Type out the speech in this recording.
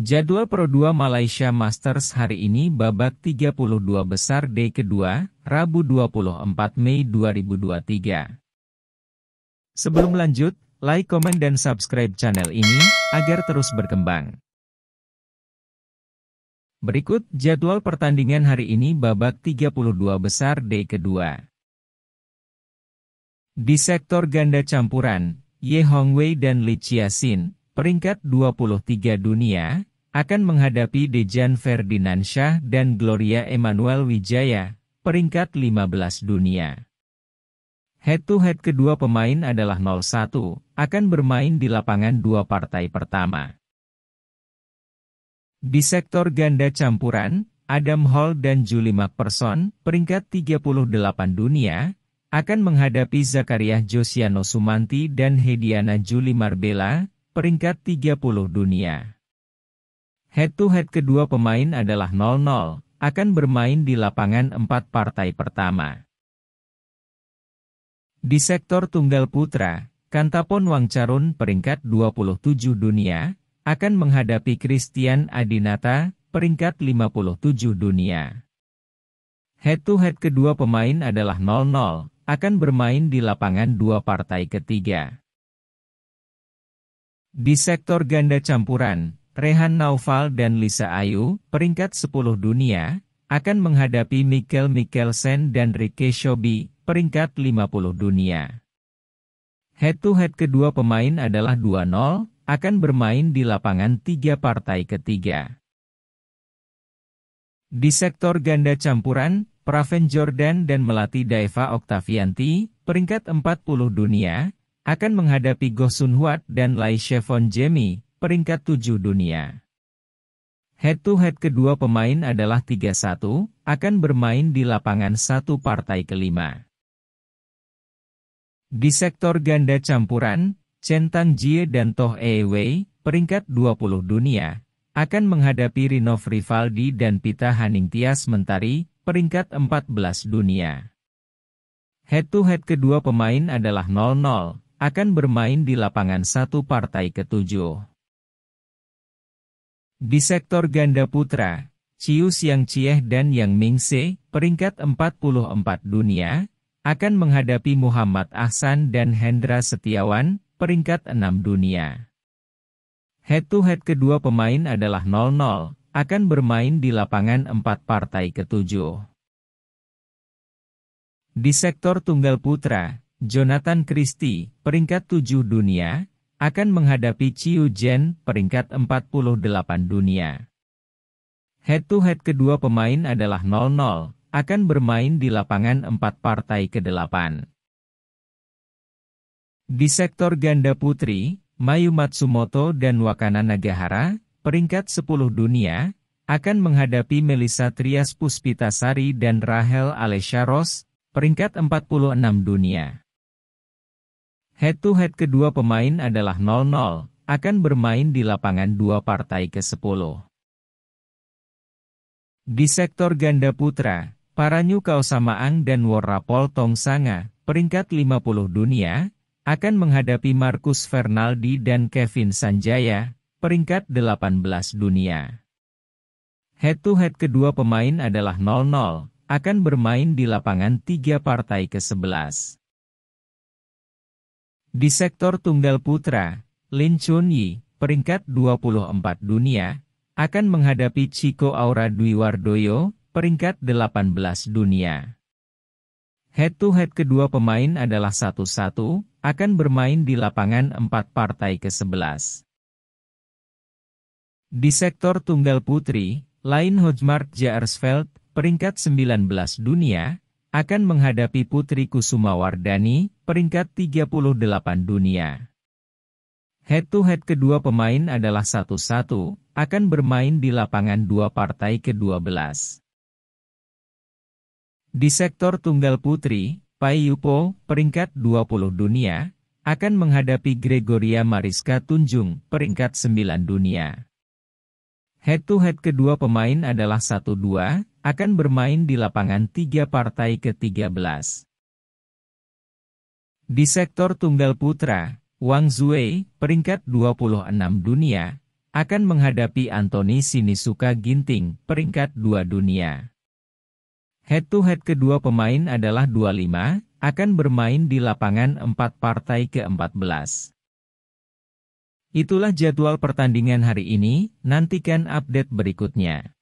Jadwal Pro 2 Malaysia Masters hari ini babak 32 besar day kedua, Rabu 24 Mei 2023. Sebelum lanjut, like, komen, dan subscribe channel ini, agar terus berkembang. Berikut jadwal pertandingan hari ini babak 32 besar day kedua. Di sektor ganda campuran, Ye Hongwei dan Li Sin, peringkat 23 dunia, akan menghadapi Dejan Ferdinand Shah dan Gloria Emanuel Wijaya, peringkat 15 dunia. Head-to-head kedua pemain adalah 0-1, akan bermain di lapangan dua partai pertama. Di sektor ganda campuran, Adam Hall dan Julie McPherson, peringkat 38 dunia, akan menghadapi Zakaria Josiano Sumanti dan Hediana Julie Marbella, peringkat 30 dunia. Head-to-head -head kedua pemain adalah 0-0, akan bermain di lapangan empat partai pertama. Di sektor tunggal putra, Kantapon Wangcarun peringkat 27 dunia, akan menghadapi Christian Adinata, peringkat 57 dunia. Head-to-head -head kedua pemain adalah 0-0, akan bermain di lapangan dua partai ketiga. Di sektor ganda campuran, Rehan Naufal dan Lisa Ayu, peringkat 10 dunia, akan menghadapi Mikkel Mikkelsen dan Rike Shobi, peringkat 50 dunia. Head-to-head -head kedua pemain adalah 2-0, akan bermain di lapangan tiga partai ketiga. Di sektor ganda campuran, Praven Jordan dan Melati Daeva Oktavianti, peringkat 40 dunia, akan menghadapi Goh Sun Huat dan Lai Shevon Jemi, peringkat 7 dunia. Head to head kedua pemain adalah 3-1, akan bermain di lapangan satu partai kelima. Di sektor ganda campuran, Chen Tangjie dan Toh Eiwei, peringkat 20 dunia, akan menghadapi Rinov Rivaldi dan Pita Haningtyas Mentari, peringkat 14 dunia. Head-to-head -head kedua pemain adalah 0-0, akan bermain di lapangan satu partai ketujuh. Di sektor ganda putra, Ciu Xiang Chieh dan Yang Mingse, peringkat 44 dunia, akan menghadapi Muhammad Ahsan dan Hendra Setiawan, peringkat 6 dunia. Head-to-head -head kedua pemain adalah 0-0, akan bermain di lapangan 4 partai ketujuh. Di sektor tunggal putra, Jonathan Christie, peringkat 7 dunia, akan menghadapi Chiu Jen, peringkat 48 dunia. Head-to-head kedua pemain adalah 0-0, akan bermain di lapangan 4 partai ke-8. Di sektor ganda putri, Mayu Matsumoto dan Wakana Nagahara, peringkat 10 dunia, akan menghadapi Melissa Trias Puspitasari dan Rahel Alesharos, peringkat 46 dunia. Head-to-head kedua pemain adalah 0-0, akan bermain di lapangan dua partai ke-10. Di sektor ganda putra, para Nyukau Samaang dan Warapol Tongsanga, peringkat 50 dunia, akan menghadapi Marcus Fernaldi dan Kevin Sanjaya, peringkat 18 dunia. Head-to-head -head kedua pemain adalah 0-0, akan bermain di lapangan tiga partai ke-11. Di sektor tunggal putra, Lin Chun Yi, peringkat 24 dunia, akan menghadapi Chico Aura Dwi Wardoyo, peringkat 18 dunia. Head-to-head kedua pemain adalah satu-satu, akan bermain di lapangan empat partai ke-11. Di sektor tunggal putri, lain Hojmark Jaarsveld, peringkat 19 dunia, akan menghadapi Putri Kusumawardani, peringkat 38 dunia. Head-to-head -head kedua pemain adalah satu-satu, akan bermain di lapangan dua partai ke-12. Di sektor tunggal putri, Pai Yupo, peringkat 20 dunia, akan menghadapi Gregoria Mariska Tunjung, peringkat 9 dunia. Head to head kedua pemain adalah 1-2, akan bermain di lapangan 3 partai ke-13. Di sektor tunggal putra, Wang Zue, peringkat 26 dunia, akan menghadapi Anthony Sinisuka Ginting, peringkat 2 dunia. Head to head kedua pemain adalah 25, akan bermain di lapangan 4 partai ke-14. Itulah jadwal pertandingan hari ini, nantikan update berikutnya.